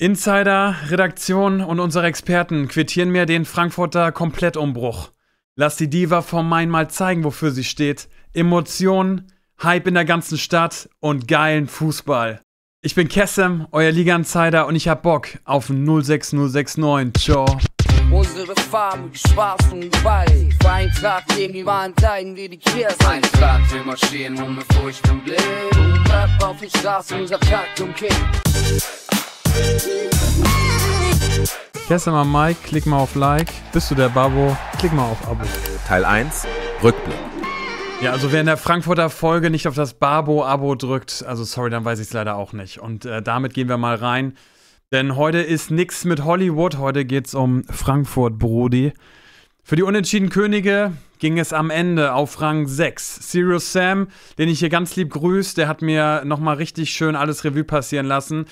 Insider, Redaktion und unsere Experten quittieren mir den Frankfurter Komplettumbruch. Lass die Diva vom Main mal zeigen, wofür sie steht. Emotionen, Hype in der ganzen Stadt und geilen Fußball. Ich bin Kessem, euer Liga-Insider und ich hab Bock auf 06069. Ciao. Unsere Farben, schwarz und weiß. Für Eintracht gegen die Wand leiden wir die Quers. Eintracht wir marschieren und mit Furcht im Blick. Und auf die Straße, unser Takt und Kick. Gestern mal Mike, klick mal auf Like. Bist du der Babo? Klick mal auf Abo. Teil 1, Rückblick. Ja, also wer in der Frankfurter Folge nicht auf das Babo-Abo drückt, also sorry, dann weiß ich es leider auch nicht. Und äh, damit gehen wir mal rein. Denn heute ist nichts mit Hollywood, heute geht es um Frankfurt, Brody. Für die unentschieden Könige ging es am Ende auf Rang 6. Serious Sam, den ich hier ganz lieb grüße, der hat mir nochmal richtig schön alles Revue passieren lassen.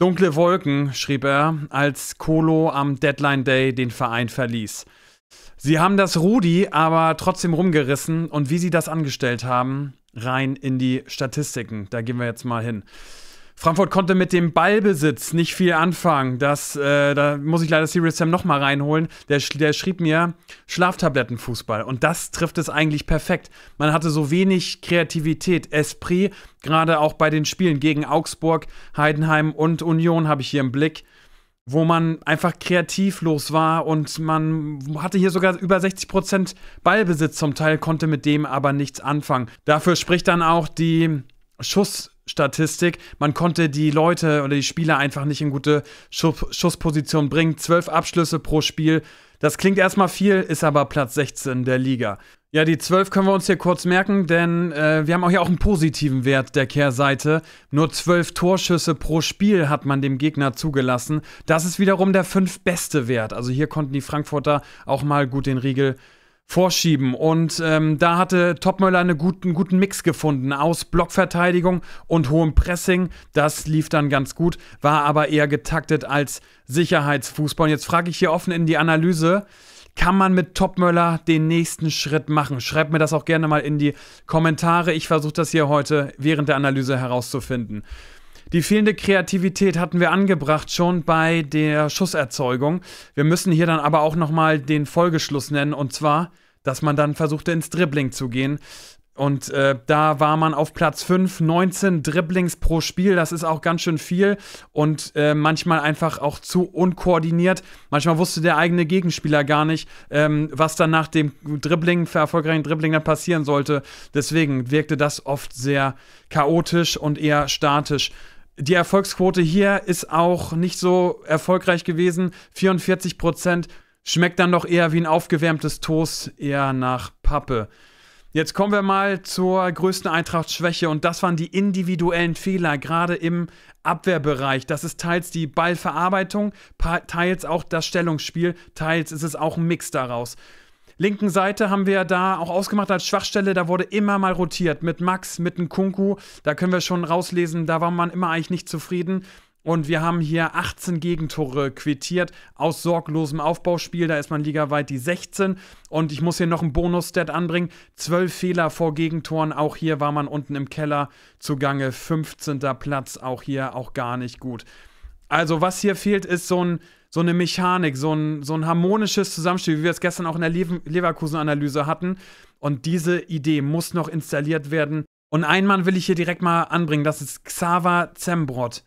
Dunkle Wolken, schrieb er, als Kolo am Deadline Day den Verein verließ. Sie haben das Rudi aber trotzdem rumgerissen und wie sie das angestellt haben, rein in die Statistiken. Da gehen wir jetzt mal hin. Frankfurt konnte mit dem Ballbesitz nicht viel anfangen. Das, äh, da muss ich leider Serious Sam nochmal reinholen. Der, der schrieb mir Schlaftablettenfußball. Und das trifft es eigentlich perfekt. Man hatte so wenig Kreativität, Esprit, gerade auch bei den Spielen gegen Augsburg, Heidenheim und Union habe ich hier im Blick wo man einfach kreativlos war und man hatte hier sogar über 60% Ballbesitz zum Teil, konnte mit dem aber nichts anfangen. Dafür spricht dann auch die Schussstatistik. Man konnte die Leute oder die Spieler einfach nicht in gute Schuss Schussposition bringen. Zwölf Abschlüsse pro Spiel. Das klingt erstmal viel, ist aber Platz 16 der Liga. Ja, die 12 können wir uns hier kurz merken, denn äh, wir haben auch hier auch einen positiven Wert der Kehrseite. Nur 12 Torschüsse pro Spiel hat man dem Gegner zugelassen. Das ist wiederum der fünf beste Wert. Also hier konnten die Frankfurter auch mal gut den Riegel vorschieben. Und ähm, da hatte Topmöller einen guten, guten Mix gefunden aus Blockverteidigung und hohem Pressing. Das lief dann ganz gut, war aber eher getaktet als Sicherheitsfußball. Und jetzt frage ich hier offen in die Analyse. Kann man mit Topmöller den nächsten Schritt machen? Schreibt mir das auch gerne mal in die Kommentare. Ich versuche das hier heute während der Analyse herauszufinden. Die fehlende Kreativität hatten wir angebracht schon bei der Schusserzeugung. Wir müssen hier dann aber auch nochmal den Folgeschluss nennen und zwar dass man dann versuchte ins Dribbling zu gehen. Und äh, da war man auf Platz 5, 19 Dribblings pro Spiel. Das ist auch ganz schön viel und äh, manchmal einfach auch zu unkoordiniert. Manchmal wusste der eigene Gegenspieler gar nicht, ähm, was dann nach dem Dribbling, erfolgreichen Dribbling dann passieren sollte. Deswegen wirkte das oft sehr chaotisch und eher statisch. Die Erfolgsquote hier ist auch nicht so erfolgreich gewesen. 44 Prozent Schmeckt dann doch eher wie ein aufgewärmtes Toast, eher nach Pappe. Jetzt kommen wir mal zur größten Eintracht-Schwäche und das waren die individuellen Fehler, gerade im Abwehrbereich. Das ist teils die Ballverarbeitung, teils auch das Stellungsspiel, teils ist es auch ein Mix daraus. Linken Seite haben wir da auch ausgemacht als Schwachstelle, da wurde immer mal rotiert mit Max, mit dem Kunku. da können wir schon rauslesen, da war man immer eigentlich nicht zufrieden. Und wir haben hier 18 Gegentore quittiert aus sorglosem Aufbauspiel. Da ist man ligaweit die 16. Und ich muss hier noch einen Bonus-Stat anbringen. 12 Fehler vor Gegentoren. Auch hier war man unten im Keller zugange. 15. Platz. Auch hier auch gar nicht gut. Also was hier fehlt, ist so, ein, so eine Mechanik, so ein, so ein harmonisches Zusammenspiel, wie wir es gestern auch in der Leverkusen-Analyse hatten. Und diese Idee muss noch installiert werden. Und einen Mann will ich hier direkt mal anbringen. Das ist Xaver Zembrot.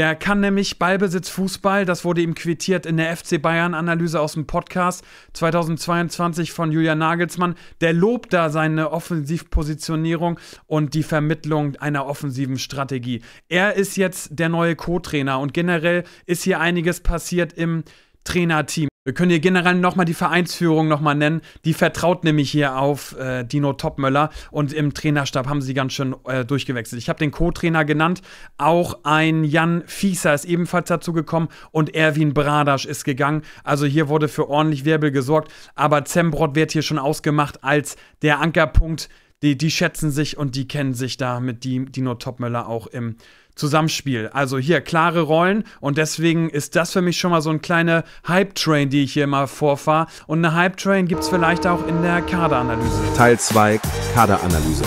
Der kann nämlich Ballbesitz Fußball, das wurde ihm quittiert in der FC Bayern Analyse aus dem Podcast 2022 von Julian Nagelsmann. Der lobt da seine Offensivpositionierung und die Vermittlung einer offensiven Strategie. Er ist jetzt der neue Co-Trainer und generell ist hier einiges passiert im Trainerteam. Wir können hier generell nochmal die Vereinsführung nochmal nennen. Die vertraut nämlich hier auf äh, Dino Topmöller und im Trainerstab haben sie ganz schön äh, durchgewechselt. Ich habe den Co-Trainer genannt. Auch ein Jan Fieser ist ebenfalls dazu gekommen und Erwin Bradasch ist gegangen. Also hier wurde für ordentlich Wirbel gesorgt. Aber Zembrot wird hier schon ausgemacht als der Ankerpunkt. Die, die schätzen sich und die kennen sich da mit Dino Topmöller auch im Zusammenspiel. Also hier klare Rollen und deswegen ist das für mich schon mal so ein kleiner Hype-Train, die ich hier mal vorfahre. Und eine Hype-Train gibt es vielleicht auch in der Kaderanalyse. Teil 2 Kaderanalyse.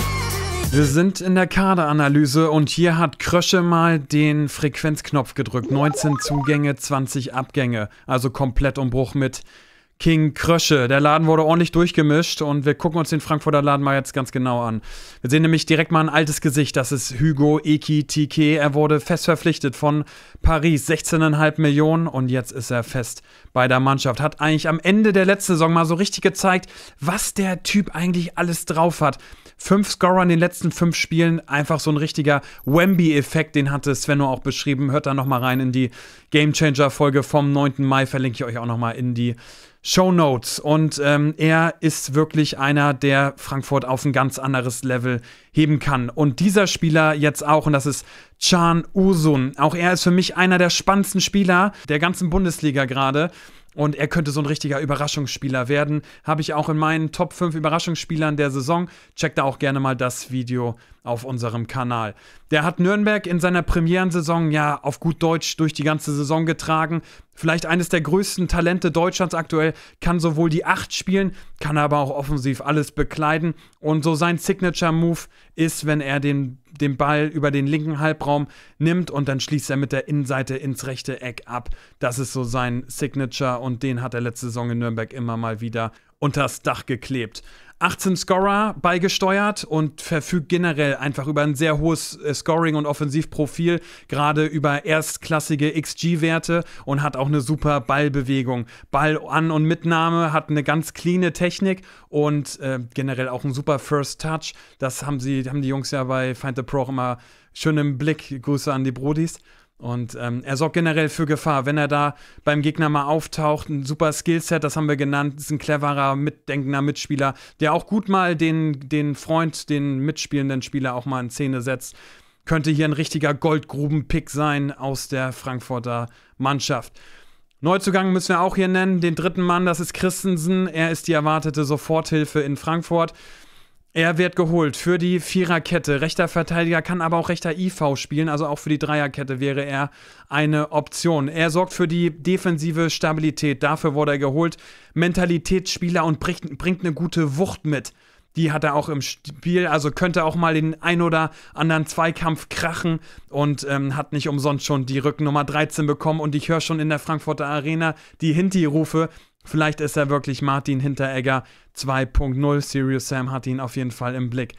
Wir sind in der Kaderanalyse und hier hat Krösche mal den Frequenzknopf gedrückt. 19 Zugänge, 20 Abgänge. Also komplett Umbruch mit King Krösche. Der Laden wurde ordentlich durchgemischt und wir gucken uns den Frankfurter Laden mal jetzt ganz genau an. Wir sehen nämlich direkt mal ein altes Gesicht. Das ist Hugo Eki Tike. Er wurde fest verpflichtet von Paris. 16,5 Millionen und jetzt ist er fest bei der Mannschaft. Hat eigentlich am Ende der letzten Saison mal so richtig gezeigt, was der Typ eigentlich alles drauf hat. Fünf Scorer in den letzten fünf Spielen. Einfach so ein richtiger Wemby-Effekt. Den hatte Svenno auch beschrieben. Hört da nochmal rein in die Game Changer-Folge vom 9. Mai. Verlinke ich euch auch nochmal in die Show Notes und ähm, er ist wirklich einer, der Frankfurt auf ein ganz anderes Level heben kann. Und dieser Spieler jetzt auch, und das ist Chan Usun. Auch er ist für mich einer der spannendsten Spieler der ganzen Bundesliga gerade. Und er könnte so ein richtiger Überraschungsspieler werden. Habe ich auch in meinen Top 5 Überraschungsspielern der Saison. Checkt da auch gerne mal das Video auf unserem Kanal. Der hat Nürnberg in seiner Premierensaison ja auf gut Deutsch durch die ganze Saison getragen. Vielleicht eines der größten Talente Deutschlands aktuell, kann sowohl die 8 spielen, kann aber auch offensiv alles bekleiden. Und so sein Signature-Move ist, wenn er den den Ball über den linken Halbraum nimmt und dann schließt er mit der Innenseite ins rechte Eck ab. Das ist so sein Signature und den hat er letzte Saison in Nürnberg immer mal wieder unters Dach geklebt. 18 Scorer beigesteuert und verfügt generell einfach über ein sehr hohes äh, Scoring- und Offensivprofil, gerade über erstklassige XG-Werte und hat auch eine super Ballbewegung. Ball an- und Mitnahme, hat eine ganz cleane Technik und äh, generell auch ein super First Touch. Das haben sie, haben die Jungs ja bei Find the Pro auch immer schön im Blick. Grüße an die Brodis. Und ähm, er sorgt generell für Gefahr. Wenn er da beim Gegner mal auftaucht, ein super Skillset, das haben wir genannt, ist ein cleverer, mitdenkender Mitspieler, der auch gut mal den, den Freund, den mitspielenden Spieler auch mal in Szene setzt. Könnte hier ein richtiger Goldgruben-Pick sein aus der Frankfurter Mannschaft. Neuzugang müssen wir auch hier nennen, den dritten Mann, das ist Christensen. Er ist die erwartete Soforthilfe in Frankfurt. Er wird geholt für die Viererkette. Rechter Verteidiger kann aber auch rechter IV spielen, also auch für die Dreierkette wäre er eine Option. Er sorgt für die defensive Stabilität, dafür wurde er geholt. Mentalitätsspieler und bringt, bringt eine gute Wucht mit. Die hat er auch im Spiel, also könnte auch mal den ein oder anderen Zweikampf krachen und ähm, hat nicht umsonst schon die Rückennummer 13 bekommen. Und ich höre schon in der Frankfurter Arena die Hinti-Rufe, Vielleicht ist er wirklich Martin Hinteregger 2.0. Serious Sam hat ihn auf jeden Fall im Blick.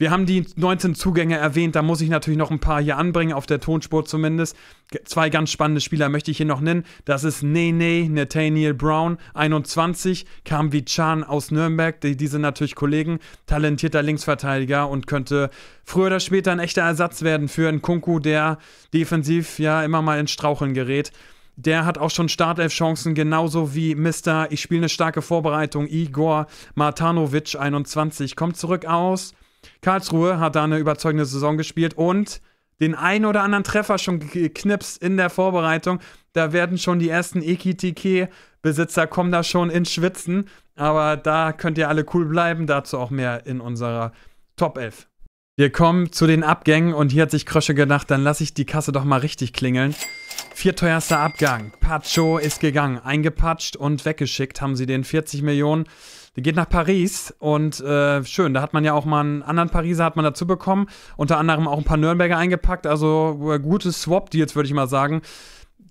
Wir haben die 19 Zugänge erwähnt, da muss ich natürlich noch ein paar hier anbringen, auf der Tonspur zumindest. Zwei ganz spannende Spieler möchte ich hier noch nennen. Das ist Nene, Nathaniel Brown, 21, kam wie Chan aus Nürnberg, die, die sind natürlich Kollegen, talentierter Linksverteidiger und könnte früher oder später ein echter Ersatz werden für einen Kunku, der defensiv ja immer mal in Straucheln gerät der hat auch schon Startelf-Chancen, genauso wie Mr. Ich spiele eine starke Vorbereitung, Igor Martanovic, 21, kommt zurück aus. Karlsruhe hat da eine überzeugende Saison gespielt und den einen oder anderen Treffer schon geknipst in der Vorbereitung. Da werden schon die ersten EKTK-Besitzer kommen da schon ins Schwitzen. Aber da könnt ihr alle cool bleiben. Dazu auch mehr in unserer Top 11. Wir kommen zu den Abgängen und hier hat sich Krösche gedacht, dann lasse ich die Kasse doch mal richtig klingeln. Vierteuerster Abgang. Pacho ist gegangen. Eingepatscht und weggeschickt haben sie den 40 Millionen. Die geht nach Paris und äh, schön, da hat man ja auch mal einen anderen Pariser hat man dazu bekommen. Unter anderem auch ein paar Nürnberger eingepackt. Also äh, gute Swap-Deals, würde ich mal sagen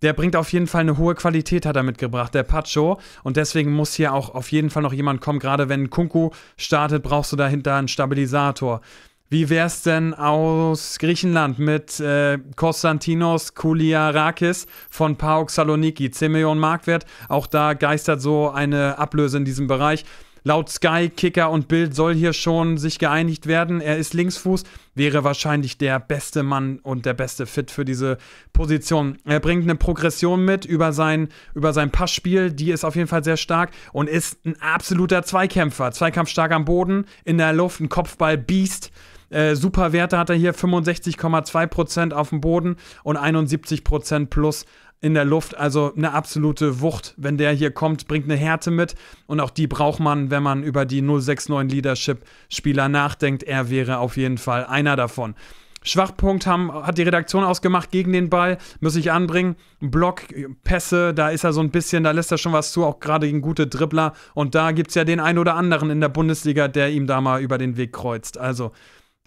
der bringt auf jeden Fall eine hohe Qualität, hat er mitgebracht, der Pacho. Und deswegen muss hier auch auf jeden Fall noch jemand kommen. Gerade wenn Kunku startet, brauchst du dahinter einen Stabilisator. Wie wäre es denn aus Griechenland mit äh, Konstantinos Kouliarakis von PAOK Saloniki? 10 Millionen Marktwert. Auch da geistert so eine Ablöse in diesem Bereich. Laut Sky, Kicker und Bild soll hier schon sich geeinigt werden. Er ist Linksfuß, wäre wahrscheinlich der beste Mann und der beste Fit für diese Position. Er bringt eine Progression mit über sein, über sein Passspiel, die ist auf jeden Fall sehr stark und ist ein absoluter Zweikämpfer. Zweikampf stark am Boden, in der Luft, ein Kopfball-Biest. Äh, super Werte hat er hier 65,2% auf dem Boden und 71% plus in der Luft. Also eine absolute Wucht, wenn der hier kommt, bringt eine Härte mit. Und auch die braucht man, wenn man über die 069 Leadership-Spieler nachdenkt. Er wäre auf jeden Fall einer davon. Schwachpunkt haben, hat die Redaktion ausgemacht gegen den Ball, muss ich anbringen. Block, Pässe, da ist er so ein bisschen, da lässt er schon was zu, auch gerade gegen gute Dribbler. Und da gibt es ja den einen oder anderen in der Bundesliga, der ihm da mal über den Weg kreuzt. Also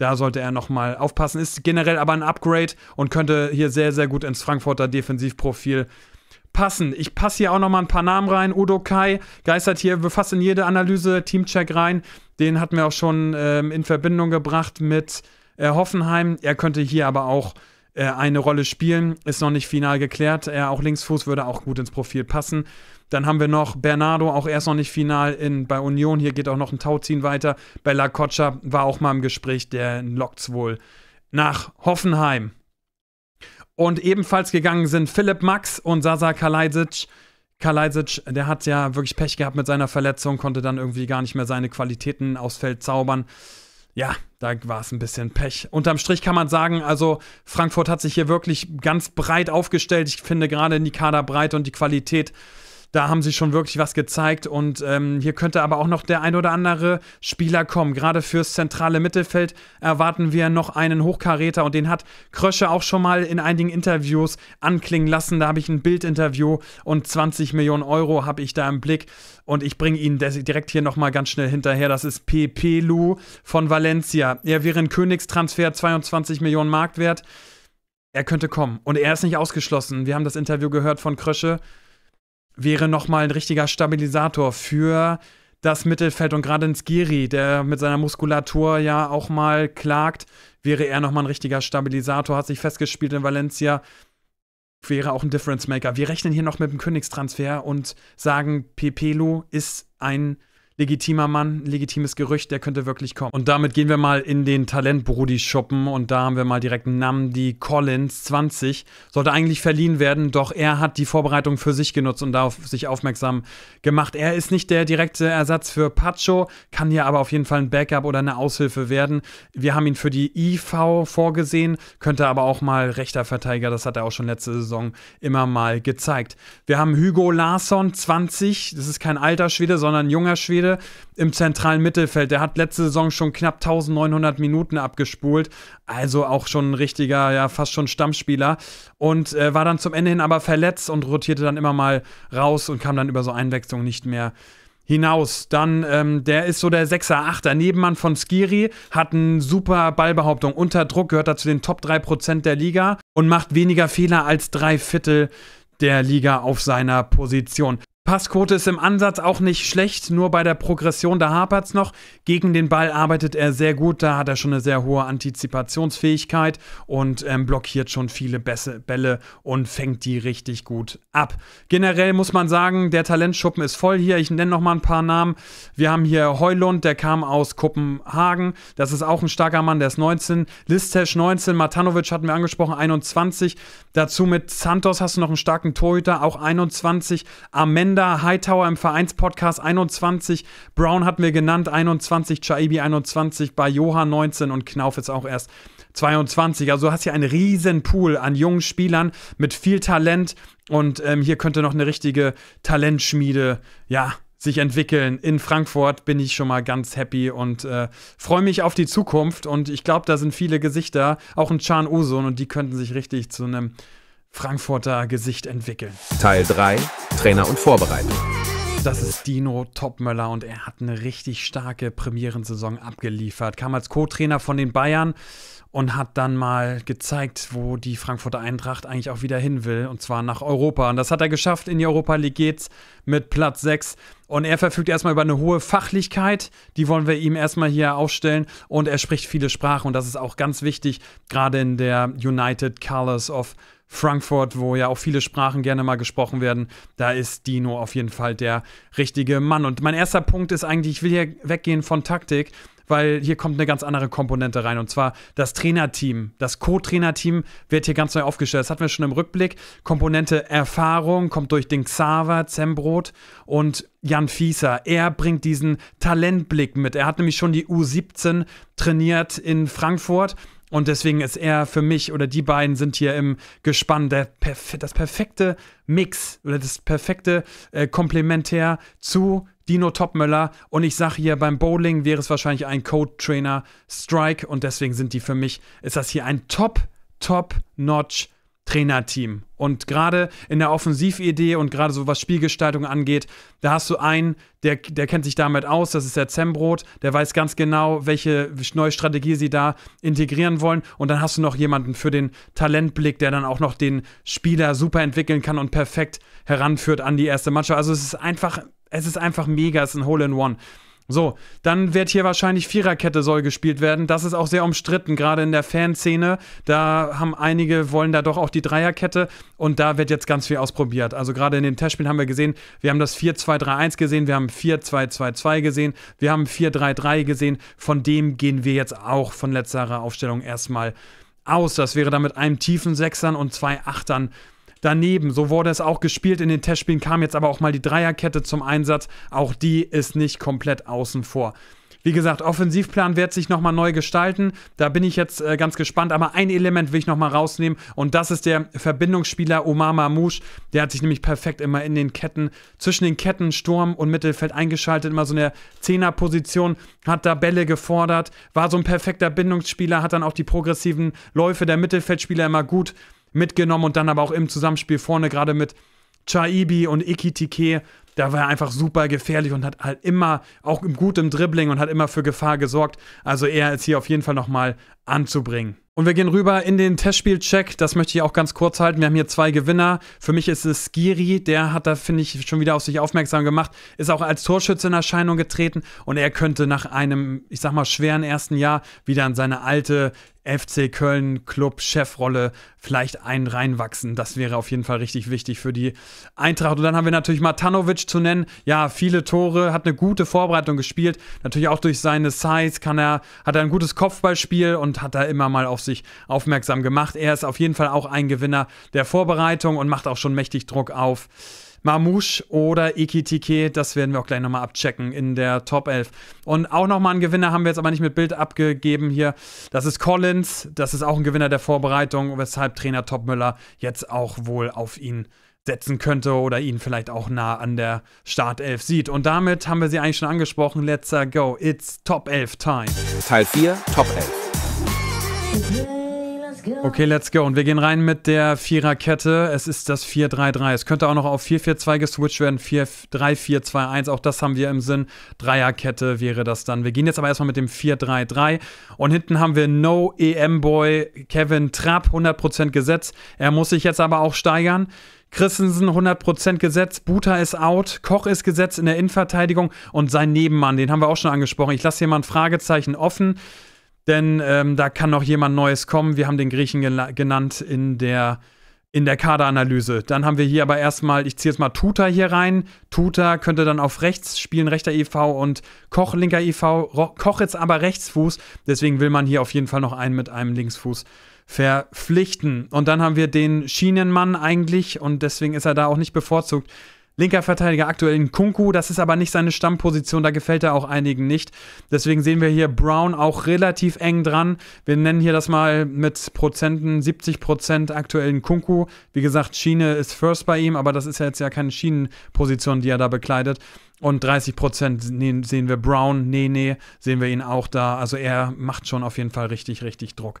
da sollte er nochmal aufpassen. Ist generell aber ein Upgrade und könnte hier sehr, sehr gut ins Frankfurter Defensivprofil passen. Ich passe hier auch nochmal ein paar Namen rein. Udo Kai geistert hier fast in jede Analyse Teamcheck rein. Den hatten wir auch schon ähm, in Verbindung gebracht mit äh, Hoffenheim. Er könnte hier aber auch äh, eine Rolle spielen. Ist noch nicht final geklärt. Er auch Linksfuß würde auch gut ins Profil passen. Dann haben wir noch Bernardo, auch erst noch nicht final in, bei Union. Hier geht auch noch ein Tauziehen weiter. Bella Kotscher war auch mal im Gespräch, der lockt's wohl nach Hoffenheim. Und ebenfalls gegangen sind Philipp Max und Sasa Kalajdzic. Kalajdzic, der hat ja wirklich Pech gehabt mit seiner Verletzung, konnte dann irgendwie gar nicht mehr seine Qualitäten aufs Feld zaubern. Ja, da war es ein bisschen Pech. Unterm Strich kann man sagen, also Frankfurt hat sich hier wirklich ganz breit aufgestellt. Ich finde gerade in die Kaderbreite und die Qualität da haben sie schon wirklich was gezeigt und ähm, hier könnte aber auch noch der ein oder andere Spieler kommen. Gerade fürs zentrale Mittelfeld erwarten wir noch einen Hochkaräter und den hat Krösche auch schon mal in einigen Interviews anklingen lassen. Da habe ich ein Bildinterview und 20 Millionen Euro habe ich da im Blick und ich bringe ihn direkt hier nochmal ganz schnell hinterher. Das ist PP Lu von Valencia. Er wäre ein Königstransfer, 22 Millionen Marktwert. Er könnte kommen und er ist nicht ausgeschlossen. Wir haben das Interview gehört von Krösche wäre nochmal ein richtiger Stabilisator für das Mittelfeld und gerade in Skiri, der mit seiner Muskulatur ja auch mal klagt, wäre er nochmal ein richtiger Stabilisator, hat sich festgespielt in Valencia, wäre auch ein Difference Maker. Wir rechnen hier noch mit dem Königstransfer und sagen, Pepelu ist ein legitimer Mann, legitimes Gerücht, der könnte wirklich kommen. Und damit gehen wir mal in den talent brudi shoppen und da haben wir mal direkt Namdi Collins 20. Sollte eigentlich verliehen werden, doch er hat die Vorbereitung für sich genutzt und darauf sich aufmerksam gemacht. Er ist nicht der direkte Ersatz für Pacho, kann hier aber auf jeden Fall ein Backup oder eine Aushilfe werden. Wir haben ihn für die IV vorgesehen, könnte aber auch mal rechter Verteidiger, das hat er auch schon letzte Saison immer mal gezeigt. Wir haben Hugo Larsson 20, das ist kein alter Schwede, sondern ein junger Schwede im zentralen Mittelfeld. Der hat letzte Saison schon knapp 1900 Minuten abgespult, also auch schon ein richtiger, ja, fast schon Stammspieler und äh, war dann zum Ende hin aber verletzt und rotierte dann immer mal raus und kam dann über so Einwechslung nicht mehr hinaus. Dann, ähm, der ist so der 6er, 8er. Nebenmann von Skiri hat eine super Ballbehauptung. Unter Druck gehört er zu den Top 3% der Liga und macht weniger Fehler als drei Viertel der Liga auf seiner Position. Passquote ist im Ansatz auch nicht schlecht, nur bei der Progression, da hapert es noch. Gegen den Ball arbeitet er sehr gut, da hat er schon eine sehr hohe Antizipationsfähigkeit und ähm, blockiert schon viele Bälle und fängt die richtig gut ab. Generell muss man sagen, der Talentschuppen ist voll hier. Ich nenne noch mal ein paar Namen. Wir haben hier Heulund, der kam aus Kopenhagen. Das ist auch ein starker Mann, der ist 19. Listesh 19, Matanovic hatten wir angesprochen, 21. Dazu mit Santos hast du noch einen starken Torhüter, auch 21. Amen Bender, Hightower im Vereinspodcast 21, Brown hat mir genannt 21, Chaibi 21, Bayoha 19 und Knauf ist auch erst 22. Also du hast hier einen riesen Pool an jungen Spielern mit viel Talent und ähm, hier könnte noch eine richtige Talentschmiede, ja, sich entwickeln in Frankfurt, bin ich schon mal ganz happy und äh, freue mich auf die Zukunft. Und ich glaube, da sind viele Gesichter, auch ein Chan Usun, und die könnten sich richtig zu einem Frankfurter Gesicht entwickeln. Teil 3, Trainer und Vorbereitung. Das ist Dino Topmöller und er hat eine richtig starke Premierensaison abgeliefert. Kam als Co-Trainer von den Bayern und hat dann mal gezeigt, wo die Frankfurter Eintracht eigentlich auch wieder hin will, und zwar nach Europa. Und das hat er geschafft. In die Europa League geht's mit Platz 6. Und er verfügt erstmal über eine hohe Fachlichkeit. Die wollen wir ihm erstmal hier aufstellen. Und er spricht viele Sprachen. Und das ist auch ganz wichtig, gerade in der United Colors of Frankfurt, wo ja auch viele Sprachen gerne mal gesprochen werden, da ist Dino auf jeden Fall der richtige Mann. Und mein erster Punkt ist eigentlich, ich will hier weggehen von Taktik, weil hier kommt eine ganz andere Komponente rein. Und zwar das Trainerteam. Das Co-Trainerteam wird hier ganz neu aufgestellt. Das hatten wir schon im Rückblick. Komponente Erfahrung kommt durch den Xaver, Zembrot und Jan Fieser. Er bringt diesen Talentblick mit. Er hat nämlich schon die U17 trainiert in Frankfurt und deswegen ist er für mich oder die beiden sind hier im Gespann der, das perfekte Mix oder das perfekte äh, Komplementär zu Dino Topmöller. Und ich sage hier, beim Bowling wäre es wahrscheinlich ein Code Trainer Strike. Und deswegen sind die für mich, ist das hier ein Top, Top Notch strike Trainerteam. Und gerade in der Offensividee und gerade so was Spielgestaltung angeht, da hast du einen, der, der kennt sich damit aus, das ist der Zembrot, der weiß ganz genau, welche neue Strategie sie da integrieren wollen. Und dann hast du noch jemanden für den Talentblick, der dann auch noch den Spieler super entwickeln kann und perfekt heranführt an die erste Mannschaft. Also es ist einfach, es ist einfach mega, es ist ein Hole in One. So, dann wird hier wahrscheinlich Viererkette soll gespielt werden. Das ist auch sehr umstritten, gerade in der Fanszene. Da haben einige, wollen da doch auch die Dreierkette und da wird jetzt ganz viel ausprobiert. Also gerade in den Testspielen haben wir gesehen, wir haben das 4-2-3-1 gesehen, wir haben 4-2-2-2 gesehen, wir haben 4-3-3 gesehen. Von dem gehen wir jetzt auch von letzterer Aufstellung erstmal aus. Das wäre dann mit einem tiefen Sechsern und zwei Achtern daneben. So wurde es auch gespielt. In den Testspielen kam jetzt aber auch mal die Dreierkette zum Einsatz. Auch die ist nicht komplett außen vor. Wie gesagt, Offensivplan wird sich nochmal neu gestalten. Da bin ich jetzt äh, ganz gespannt. Aber ein Element will ich nochmal rausnehmen. Und das ist der Verbindungsspieler Omar Mamouche. Der hat sich nämlich perfekt immer in den Ketten, zwischen den Ketten, Sturm und Mittelfeld eingeschaltet. Immer so eine Zehnerposition. Hat da Bälle gefordert. War so ein perfekter Bindungsspieler. Hat dann auch die progressiven Läufe der Mittelfeldspieler immer gut mitgenommen und dann aber auch im Zusammenspiel vorne gerade mit Chaibi und Ikitike, da war er einfach super gefährlich und hat halt immer auch gut im Dribbling und hat immer für Gefahr gesorgt. Also er ist hier auf jeden Fall nochmal anzubringen. Und wir gehen rüber in den Testspielcheck. Das möchte ich auch ganz kurz halten. Wir haben hier zwei Gewinner. Für mich ist es Skiri. Der hat da, finde ich, schon wieder auf sich aufmerksam gemacht. Ist auch als Torschütze in Erscheinung getreten. Und er könnte nach einem, ich sag mal, schweren ersten Jahr wieder an seine alte FC Köln Club Chefrolle vielleicht ein reinwachsen. Das wäre auf jeden Fall richtig wichtig für die Eintracht. Und dann haben wir natürlich Matanovic zu nennen. Ja, viele Tore, hat eine gute Vorbereitung gespielt. Natürlich auch durch seine Size kann er, hat er ein gutes Kopfballspiel und hat da immer mal auf sich aufmerksam gemacht. Er ist auf jeden Fall auch ein Gewinner der Vorbereitung und macht auch schon mächtig Druck auf Mamouche oder Ikitike. Das werden wir auch gleich nochmal abchecken in der Top 11. Und auch nochmal einen Gewinner haben wir jetzt aber nicht mit Bild abgegeben hier. Das ist Collins. Das ist auch ein Gewinner der Vorbereitung, weshalb Trainer Topmüller jetzt auch wohl auf ihn setzen könnte oder ihn vielleicht auch nah an der Startelf sieht. Und damit haben wir sie eigentlich schon angesprochen. Let's go. It's Top 11 Time. Teil 4, Top 11. Okay, let's go. Und wir gehen rein mit der Viererkette. Es ist das 4-3-3. Es könnte auch noch auf 4-4-2 geswitcht werden. 4-3-4-2-1. Auch das haben wir im Sinn. Dreierkette wäre das dann. Wir gehen jetzt aber erstmal mit dem 4-3-3. Und hinten haben wir No EM-Boy Kevin Trapp. 100% gesetzt. Er muss sich jetzt aber auch steigern. Christensen 100% gesetzt, Buta ist out, Koch ist gesetzt in der Innenverteidigung und sein Nebenmann, den haben wir auch schon angesprochen. Ich lasse hier mal ein Fragezeichen offen denn ähm, da kann noch jemand Neues kommen. Wir haben den Griechen genannt in der, in der Kaderanalyse. Dann haben wir hier aber erstmal, ich ziehe jetzt mal Tuta hier rein. Tuta könnte dann auf rechts spielen, rechter EV und Koch linker EV. Koch jetzt aber Rechtsfuß, deswegen will man hier auf jeden Fall noch einen mit einem Linksfuß verpflichten. Und dann haben wir den Schienenmann eigentlich und deswegen ist er da auch nicht bevorzugt linker Verteidiger aktuell in Kunku. Das ist aber nicht seine Stammposition, da gefällt er auch einigen nicht. Deswegen sehen wir hier Brown auch relativ eng dran. Wir nennen hier das mal mit Prozenten 70 Prozent aktuellen Kunku. Wie gesagt, Schiene ist First bei ihm, aber das ist ja jetzt ja keine Schienenposition, die er da bekleidet. Und 30 ne-, sehen wir Brown, nee, nee, sehen wir ihn auch da. Also er macht schon auf jeden Fall richtig, richtig Druck.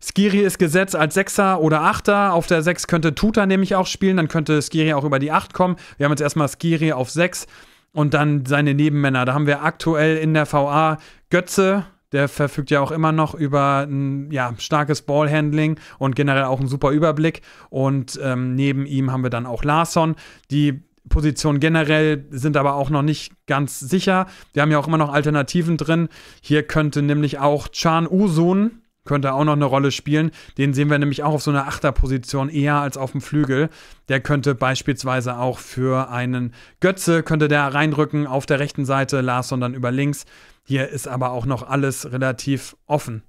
Skiri ist gesetzt als Sechser oder Achter. Auf der Sechs könnte Tuta nämlich auch spielen. Dann könnte Skiri auch über die Acht kommen. Wir haben jetzt erstmal Skiri auf Sechs und dann seine Nebenmänner. Da haben wir aktuell in der VA Götze, der verfügt ja auch immer noch über ein ja, starkes Ballhandling und generell auch einen super Überblick. Und ähm, neben ihm haben wir dann auch Larsson. Die Positionen generell sind aber auch noch nicht ganz sicher. Wir haben ja auch immer noch Alternativen drin. Hier könnte nämlich auch Chan Usun könnte auch noch eine Rolle spielen. Den sehen wir nämlich auch auf so einer Achterposition eher als auf dem Flügel. Der könnte beispielsweise auch für einen Götze, könnte der reinrücken auf der rechten Seite, Larsson dann über links. Hier ist aber auch noch alles relativ offen.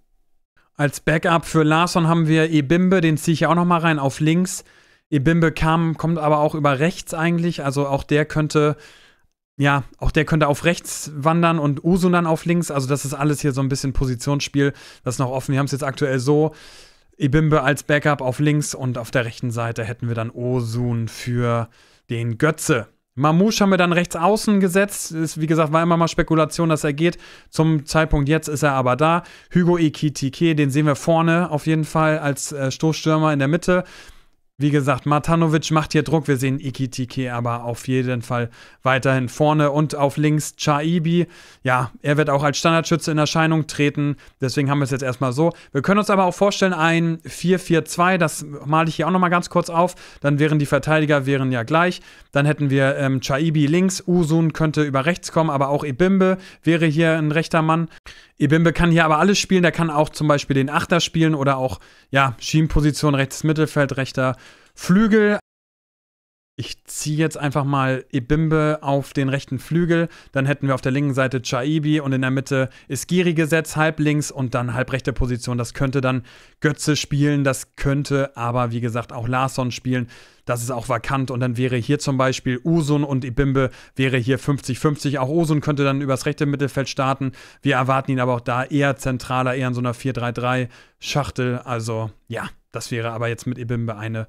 Als Backup für Larsson haben wir Ebimbe, den ziehe ich ja auch noch mal rein auf links. Ebimbe kam, kommt aber auch über rechts eigentlich, also auch der könnte ja, auch der könnte auf rechts wandern und Usun dann auf links. Also, das ist alles hier so ein bisschen Positionsspiel. Das ist noch offen. Wir haben es jetzt aktuell so. Ibimbe als Backup auf links und auf der rechten Seite hätten wir dann Usun für den Götze. Mamouche haben wir dann rechts außen gesetzt. Ist, wie gesagt, war immer mal Spekulation, dass er geht. Zum Zeitpunkt jetzt ist er aber da. Hugo Ekitike, den sehen wir vorne auf jeden Fall als äh, Stoßstürmer in der Mitte. Wie gesagt, Matanovic macht hier Druck. Wir sehen Ikitike aber auf jeden Fall weiterhin vorne. Und auf links Chaibi. Ja, er wird auch als Standardschütze in Erscheinung treten. Deswegen haben wir es jetzt erstmal so. Wir können uns aber auch vorstellen, ein 4-4-2. Das male ich hier auch nochmal ganz kurz auf. Dann wären die Verteidiger wären ja gleich. Dann hätten wir ähm, Chaibi links. Usun könnte über rechts kommen, aber auch Ebimbe wäre hier ein rechter Mann. Ibimbe kann hier aber alles spielen. Der kann auch zum Beispiel den Achter spielen oder auch ja, Schienenposition, rechtes Mittelfeld, rechter Flügel ich ziehe jetzt einfach mal Ebimbe auf den rechten Flügel, dann hätten wir auf der linken Seite Chaibi und in der Mitte ist Giri gesetzt, halb links und dann halb rechte Position. Das könnte dann Götze spielen, das könnte aber, wie gesagt, auch Larsson spielen. Das ist auch vakant und dann wäre hier zum Beispiel Usun und Ibimbe wäre hier 50-50. Auch Usun könnte dann übers rechte Mittelfeld starten. Wir erwarten ihn aber auch da eher zentraler, eher in so einer 4-3-3-Schachtel. Also ja, das wäre aber jetzt mit Ibimbe eine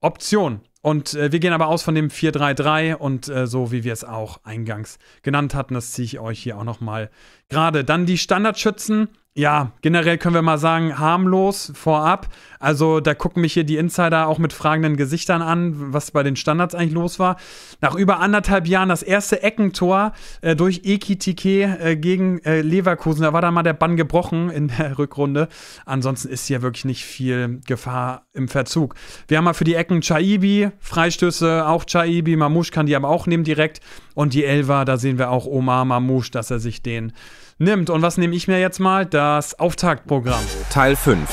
Option. Und äh, wir gehen aber aus von dem 4-3-3 und äh, so wie wir es auch eingangs genannt hatten, das ziehe ich euch hier auch nochmal gerade. Dann die Standardschützen ja, generell können wir mal sagen, harmlos vorab. Also da gucken mich hier die Insider auch mit fragenden Gesichtern an, was bei den Standards eigentlich los war. Nach über anderthalb Jahren das erste Eckentor äh, durch Ekitike äh, gegen äh, Leverkusen. Da war da mal der Bann gebrochen in der Rückrunde. Ansonsten ist hier wirklich nicht viel Gefahr im Verzug. Wir haben mal für die Ecken Chaibi, Freistöße auch Chaibi, Mamouche kann die aber auch nehmen direkt. Und die Elva, da sehen wir auch Omar Mamouche, dass er sich den nimmt. Und was nehme ich mir jetzt mal? Das Auftaktprogramm. Teil 5.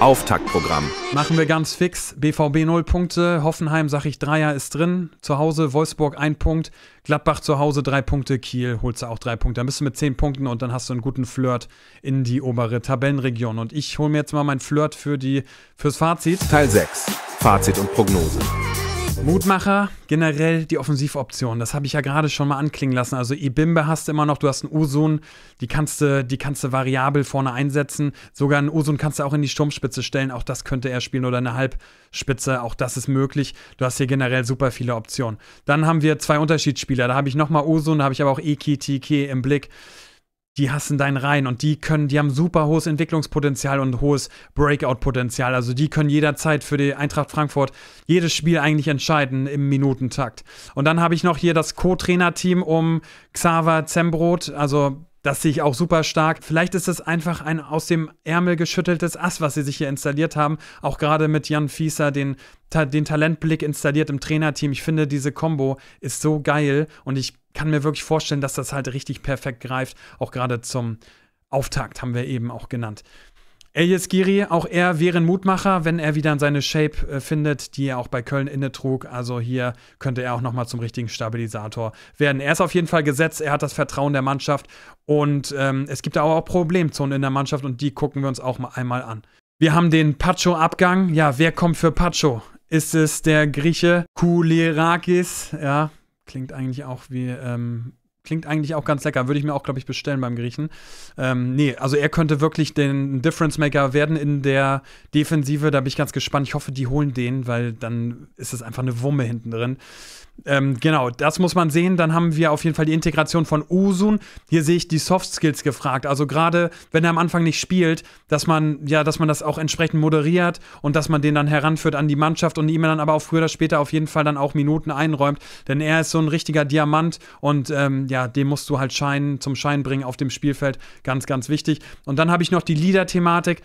Auftaktprogramm. Machen wir ganz fix. BVB 0 Punkte, Hoffenheim, sag ich, Dreier ist drin. Zu Hause Wolfsburg 1 Punkt, Gladbach zu Hause 3 Punkte, Kiel holst du auch 3 Punkte. Dann bist du mit 10 Punkten und dann hast du einen guten Flirt in die obere Tabellenregion. Und ich hole mir jetzt mal mein Flirt für die, fürs Fazit. Teil 6. Fazit und Prognose. Mutmacher, generell die Offensivoption. Das habe ich ja gerade schon mal anklingen lassen. Also Ibimbe hast du immer noch, du hast einen Usun, die kannst du, die kannst du variabel vorne einsetzen. Sogar einen Usun kannst du auch in die Sturmspitze stellen. Auch das könnte er spielen oder eine Halbspitze. Auch das ist möglich. Du hast hier generell super viele Optionen. Dann haben wir zwei Unterschiedsspieler. Da habe ich nochmal Usun, da habe ich aber auch Eki, Tike im Blick die hassen deinen Reihen und die können, die haben super hohes Entwicklungspotenzial und hohes Breakout-Potenzial. Also die können jederzeit für die Eintracht Frankfurt jedes Spiel eigentlich entscheiden im Minutentakt. Und dann habe ich noch hier das Co-Trainer-Team um Xaver Zembrot, also das sehe ich auch super stark. Vielleicht ist es einfach ein aus dem Ärmel geschütteltes Ass, was sie sich hier installiert haben. Auch gerade mit Jan Fieser den, den Talentblick installiert im Trainerteam. Ich finde, diese Combo ist so geil und ich kann mir wirklich vorstellen, dass das halt richtig perfekt greift. Auch gerade zum Auftakt haben wir eben auch genannt. Elias Giri, auch er wäre ein Mutmacher, wenn er wieder seine Shape äh, findet, die er auch bei Köln inne trug. Also hier könnte er auch nochmal zum richtigen Stabilisator werden. Er ist auf jeden Fall gesetzt, er hat das Vertrauen der Mannschaft und ähm, es gibt aber auch Problemzonen in der Mannschaft und die gucken wir uns auch mal einmal an. Wir haben den Pacho-Abgang. Ja, wer kommt für Pacho? Ist es der Grieche Kulirakis? Ja, Klingt eigentlich auch wie, ähm, klingt eigentlich auch ganz lecker. Würde ich mir auch, glaube ich, bestellen beim Griechen. Ähm, nee, also er könnte wirklich den Difference Maker werden in der Defensive. Da bin ich ganz gespannt. Ich hoffe, die holen den, weil dann ist es einfach eine Wumme hinten drin. Ähm, genau, das muss man sehen. Dann haben wir auf jeden Fall die Integration von Usun. Hier sehe ich die Soft Skills gefragt. Also gerade, wenn er am Anfang nicht spielt, dass man ja, dass man das auch entsprechend moderiert und dass man den dann heranführt an die Mannschaft und ihm dann aber auch früher oder später auf jeden Fall dann auch Minuten einräumt. Denn er ist so ein richtiger Diamant und ähm, ja, den musst du halt scheinen, zum Schein bringen auf dem Spielfeld. Ganz, ganz wichtig. Und dann habe ich noch die Leader-Thematik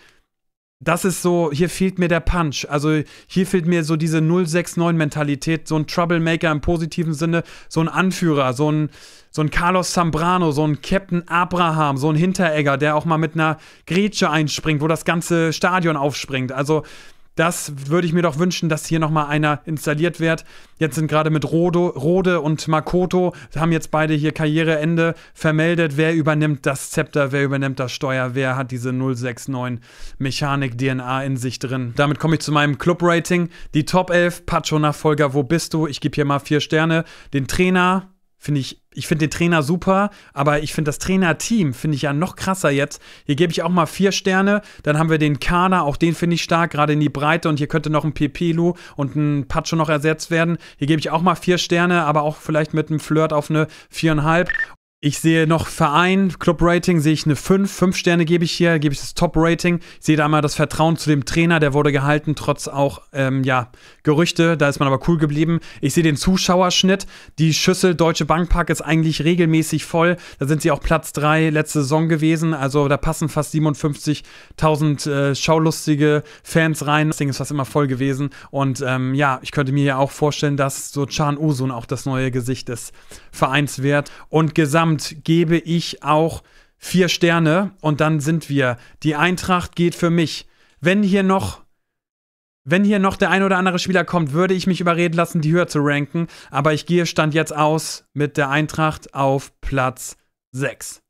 das ist so, hier fehlt mir der Punch. Also hier fehlt mir so diese 069-Mentalität, so ein Troublemaker im positiven Sinne, so ein Anführer, so ein, so ein Carlos Zambrano, so ein Captain Abraham, so ein Hinteregger, der auch mal mit einer Grätsche einspringt, wo das ganze Stadion aufspringt. Also das würde ich mir doch wünschen, dass hier nochmal einer installiert wird. Jetzt sind gerade mit Rodo, Rode und Makoto, haben jetzt beide hier Karriereende vermeldet. Wer übernimmt das Zepter, wer übernimmt das Steuer, wer hat diese 069 Mechanik DNA in sich drin. Damit komme ich zu meinem Club-Rating. Die Top 11, Pacho-Nachfolger, wo bist du? Ich gebe hier mal vier Sterne. Den Trainer finde ich ich finde den Trainer super, aber ich finde das Trainerteam finde ich ja noch krasser jetzt. Hier gebe ich auch mal vier Sterne. Dann haben wir den Kader, auch den finde ich stark, gerade in die Breite. Und hier könnte noch ein Pepelu und ein Pacho noch ersetzt werden. Hier gebe ich auch mal vier Sterne, aber auch vielleicht mit einem Flirt auf eine viereinhalb. Ich sehe noch Verein, Club-Rating sehe ich eine 5. 5 Sterne gebe ich hier, gebe ich das Top-Rating. Ich sehe da mal das Vertrauen zu dem Trainer, der wurde gehalten, trotz auch, ähm, ja, Gerüchte. Da ist man aber cool geblieben. Ich sehe den Zuschauerschnitt. Die Schüssel Deutsche Bankpark ist eigentlich regelmäßig voll. Da sind sie auch Platz 3 letzte Saison gewesen. Also da passen fast 57.000 äh, schaulustige Fans rein. Das Ding ist fast immer voll gewesen. Und ähm, ja, ich könnte mir ja auch vorstellen, dass so Chan Usun auch das neue Gesicht des Vereins wird. Und gesamt Abend gebe ich auch vier Sterne und dann sind wir. Die Eintracht geht für mich. Wenn hier noch wenn hier noch der ein oder andere Spieler kommt, würde ich mich überreden lassen, die höher zu ranken. Aber ich gehe Stand jetzt aus mit der Eintracht auf Platz 6.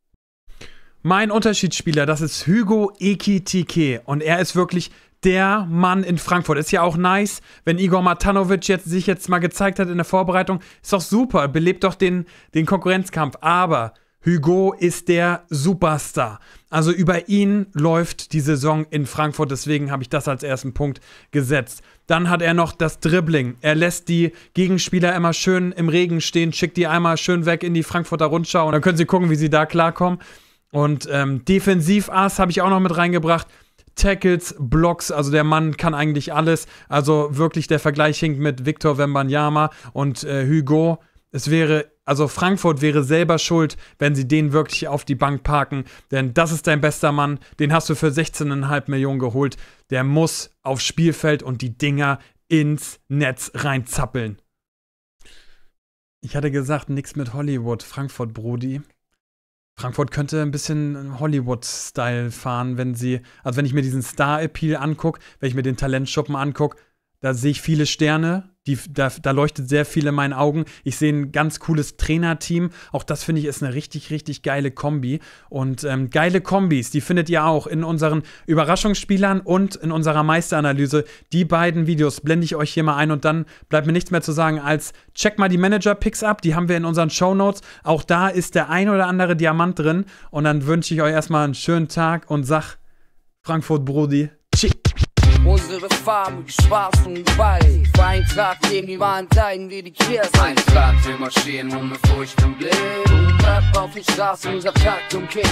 Mein Unterschiedsspieler, das ist Hugo Ekitike. Und er ist wirklich der Mann in Frankfurt. Ist ja auch nice, wenn Igor Matanovic jetzt, sich jetzt mal gezeigt hat in der Vorbereitung. Ist doch super, belebt doch den, den Konkurrenzkampf. Aber Hugo ist der Superstar. Also über ihn läuft die Saison in Frankfurt, deswegen habe ich das als ersten Punkt gesetzt. Dann hat er noch das Dribbling. Er lässt die Gegenspieler immer schön im Regen stehen, schickt die einmal schön weg in die Frankfurter Rundschau und dann können sie gucken, wie sie da klarkommen. Und ähm, Defensiv-Ass habe ich auch noch mit reingebracht. Tackles, Blocks, also der Mann kann eigentlich alles. Also wirklich der Vergleich hinkt mit Victor Wembanyama und äh, Hugo. Es wäre, also Frankfurt wäre selber schuld, wenn sie den wirklich auf die Bank parken, denn das ist dein bester Mann, den hast du für 16,5 Millionen geholt. Der muss aufs Spielfeld und die Dinger ins Netz reinzappeln. Ich hatte gesagt, nichts mit Hollywood, Frankfurt, Brody. Frankfurt könnte ein bisschen Hollywood-Style fahren, wenn sie, also wenn ich mir diesen Star-Appeal angucke, wenn ich mir den Talentschuppen angucke, da sehe ich viele Sterne, die, da, da, leuchtet sehr viel in meinen Augen. Ich sehe ein ganz cooles Trainerteam. Auch das finde ich ist eine richtig, richtig geile Kombi. Und ähm, geile Kombis, die findet ihr auch in unseren Überraschungsspielern und in unserer Meisteranalyse. Die beiden Videos blende ich euch hier mal ein und dann bleibt mir nichts mehr zu sagen als check mal die Manager-Picks ab. Die haben wir in unseren Show Notes. Auch da ist der ein oder andere Diamant drin. Und dann wünsche ich euch erstmal einen schönen Tag und sag Frankfurt Brody. Tschüss. Unsere Farben Spaß und Gewalt. Für Eintracht gegen die Wand leiden wir die Kirsten. Eintracht, wir marschieren um mit Furcht und Blick. Und bleib auf die Straße, unser Takt und Kick.